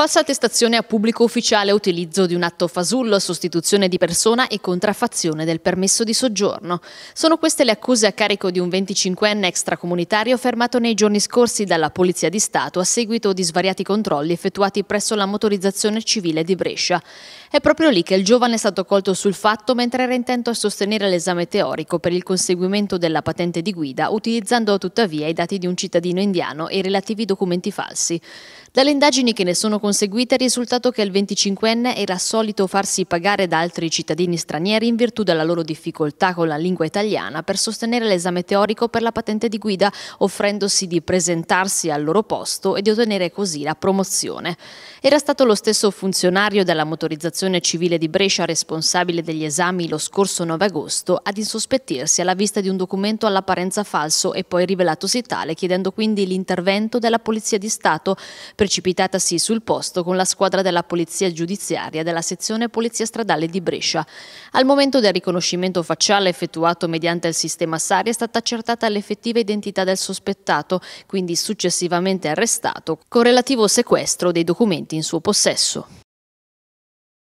Falsa attestazione a pubblico ufficiale, utilizzo di un atto fasullo, sostituzione di persona e contraffazione del permesso di soggiorno. Sono queste le accuse a carico di un 25enne extracomunitario fermato nei giorni scorsi dalla Polizia di Stato a seguito di svariati controlli effettuati presso la motorizzazione civile di Brescia. È proprio lì che il giovane è stato colto sul fatto mentre era intento a sostenere l'esame teorico per il conseguimento della patente di guida, utilizzando tuttavia i dati di un cittadino indiano e i relativi documenti falsi. Dalle indagini che ne sono conseguite, conseguita il risultato che il 25enne era solito farsi pagare da altri cittadini stranieri in virtù della loro difficoltà con la lingua italiana per sostenere l'esame teorico per la patente di guida, offrendosi di presentarsi al loro posto e di ottenere così la promozione. Era stato lo stesso funzionario della motorizzazione civile di Brescia responsabile degli esami lo scorso 9 agosto ad insospettirsi alla vista di un documento all'apparenza falso e poi rivelatosi tale, chiedendo quindi l'intervento della Polizia di Stato precipitatasi sul posto agosto con la squadra della Polizia Giudiziaria della sezione Polizia Stradale di Brescia. Al momento del riconoscimento facciale effettuato mediante il sistema SARI è stata accertata l'effettiva identità del sospettato, quindi successivamente arrestato, con relativo sequestro dei documenti in suo possesso.